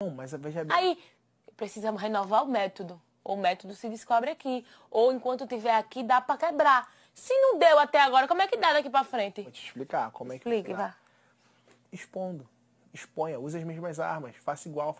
Bom, mas veja bem. Aí precisamos renovar o método. O método se descobre aqui. Ou enquanto tiver aqui, dá para quebrar. Se não deu até agora, como é que dá daqui para frente? Vou te explicar como Explique, é que. Explique, vá. Expondo. Exponha, use as mesmas armas, faça igual.